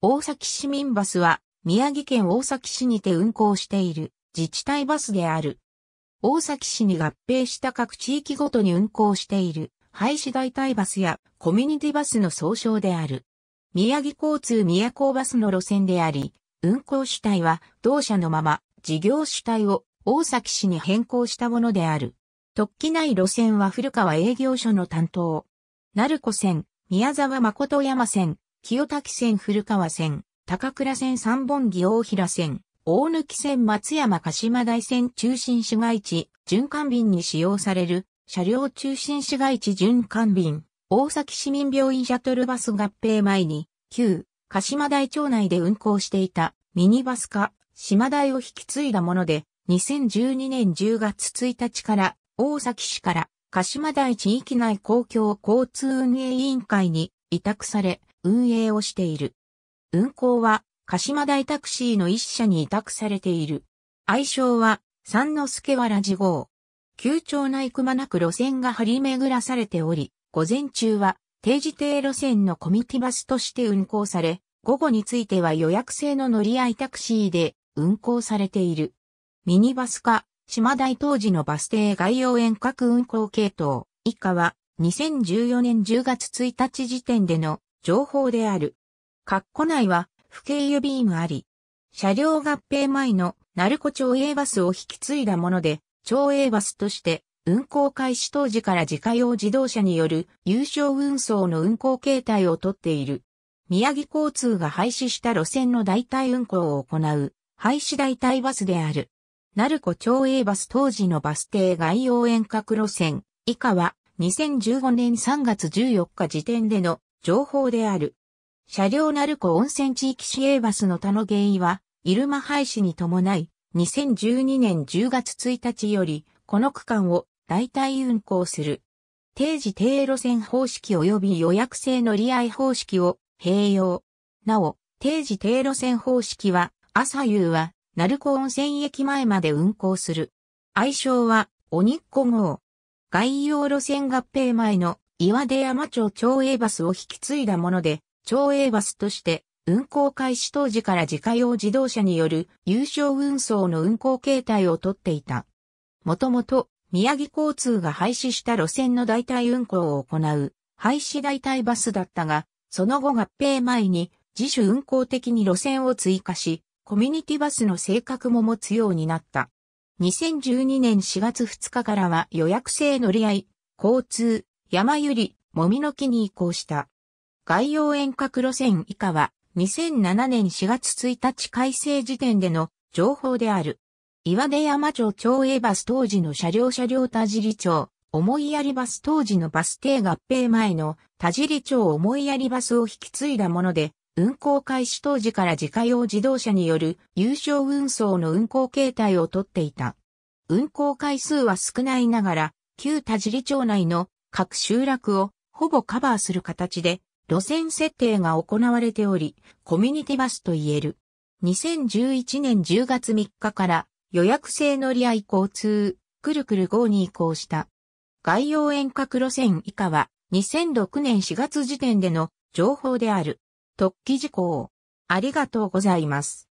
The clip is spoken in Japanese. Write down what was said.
大崎市民バスは、宮城県大崎市にて運行している自治体バスである。大崎市に合併した各地域ごとに運行している廃止代替バスやコミュニティバスの総称である。宮城交通宮古バスの路線であり、運行主体は同社のまま事業主体を大崎市に変更したものである。特記内路線は古川営業所の担当。鳴子線、宮沢誠山線、清滝線古川線、高倉線三本木大平線、大貫線松山鹿島台線中心市街地、循環便に使用される、車両中心市街地循環便、大崎市民病院シャトルバス合併前に、旧、鹿島台町内で運行していたミニバス化、島台を引き継いだもので、2012年10月1日から大崎市から鹿島台地域内公共交通運営委員会に委託され、運営をしている。運行は、鹿島大タクシーの一社に委託されている。愛称は、三之助原寺号。旧町内くまなく路線が張り巡らされており、午前中は定時定路線のコミティバスとして運行され、午後については予約制の乗り合いタクシーで運行されている。ミニバス化、島大当時のバス停概要遠隔運行系統以下は2014年10月1日時点での情報である。括弧内は、府警予備員あり、車両合併前の鳴子町営バスを引き継いだもので、町営バスとして運行開始当時から自家用自動車による有償運送の運行形態をとっている。宮城交通が廃止した路線の代替運行を行う廃止代替バスである。鳴子町営バス当時のバス停概要遠隔路線以下は2015年3月14日時点での情報である。車両鳴子温泉地域市営バスの他の原因は、入間廃止に伴い、2012年10月1日より、この区間を代替運行する。定時定路線方式及び予約制乗り合い方式を併用。なお、定時定路線方式は、朝夕は、鳴子温泉駅前まで運行する。愛称は、おっ子号。概要路線合併前の岩出山町町営バスを引き継いだもので、町営バスとして運行開始当時から自家用自動車による有償運送の運行形態をとっていた。もともと宮城交通が廃止した路線の代替運行を行う廃止代替バスだったが、その後合併前に自主運行的に路線を追加し、コミュニティバスの性格も持つようになった。2012年4月2日からは予約制乗り合い、交通、山ゆり、もみの木に移行した。概要遠隔路線以下は、2007年4月1日改正時点での情報である。岩出山町町営バス当時の車両車両田尻町、思いやりバス当時のバス停合併前の田尻町思いやりバスを引き継いだもので、運行開始当時から自家用自動車による有償運送の運行形態をとっていた。運行回数は少ないながら、旧田尻町内の各集落をほぼカバーする形で路線設定が行われており、コミュニティバスと言える。2011年10月3日から予約制乗り合い交通、くるくる号に移行した。概要遠隔路線以下は2006年4月時点での情報である。特記事項。ありがとうございます。